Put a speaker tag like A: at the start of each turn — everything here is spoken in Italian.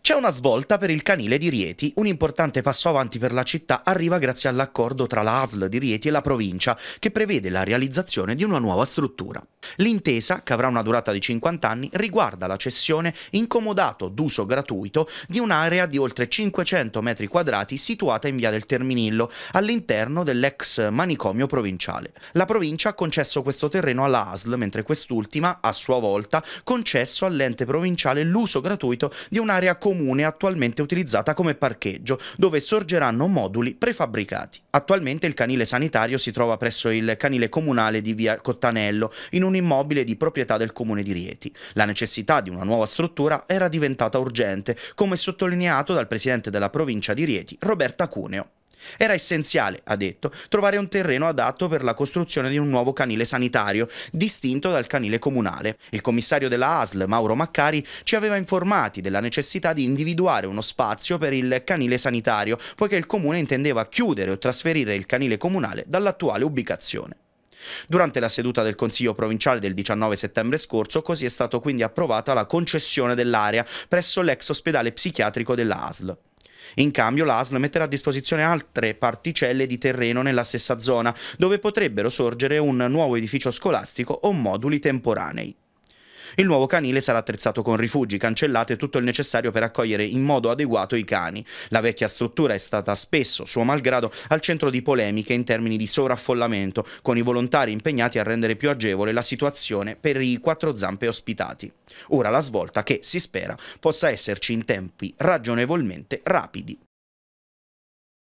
A: C'è una svolta per il canile di Rieti, un importante passo avanti per la città arriva grazie all'accordo tra la ASL di Rieti e la provincia che prevede la realizzazione di una nuova struttura. L'intesa, che avrà una durata di 50 anni, riguarda la cessione incomodato d'uso gratuito di un'area di oltre 500 metri quadrati situata in via del Terminillo, all'interno dell'ex manicomio provinciale. La provincia ha concesso questo terreno alla ASL, mentre quest'ultima, a sua volta, concesso all'ente provinciale l'uso gratuito di un'area comune attualmente utilizzata come parcheggio, dove sorgeranno moduli prefabbricati. Attualmente il canile sanitario si trova presso il canile comunale di via Cottanello, in un un immobile di proprietà del comune di Rieti. La necessità di una nuova struttura era diventata urgente, come sottolineato dal presidente della provincia di Rieti, Roberta Cuneo. Era essenziale, ha detto, trovare un terreno adatto per la costruzione di un nuovo canile sanitario, distinto dal canile comunale. Il commissario della ASL, Mauro Maccari, ci aveva informati della necessità di individuare uno spazio per il canile sanitario, poiché il comune intendeva chiudere o trasferire il canile comunale dall'attuale ubicazione. Durante la seduta del Consiglio provinciale del 19 settembre scorso, così è stata quindi approvata la concessione dell'area presso l'ex ospedale psichiatrico della ASL. In cambio l'ASL metterà a disposizione altre particelle di terreno nella stessa zona, dove potrebbero sorgere un nuovo edificio scolastico o moduli temporanei. Il nuovo canile sarà attrezzato con rifugi, cancellate e tutto il necessario per accogliere in modo adeguato i cani. La vecchia struttura è stata spesso, suo malgrado, al centro di polemiche in termini di sovraffollamento, con i volontari impegnati a rendere più agevole la situazione per i quattro zampe ospitati. Ora la svolta che, si spera, possa esserci in tempi ragionevolmente rapidi.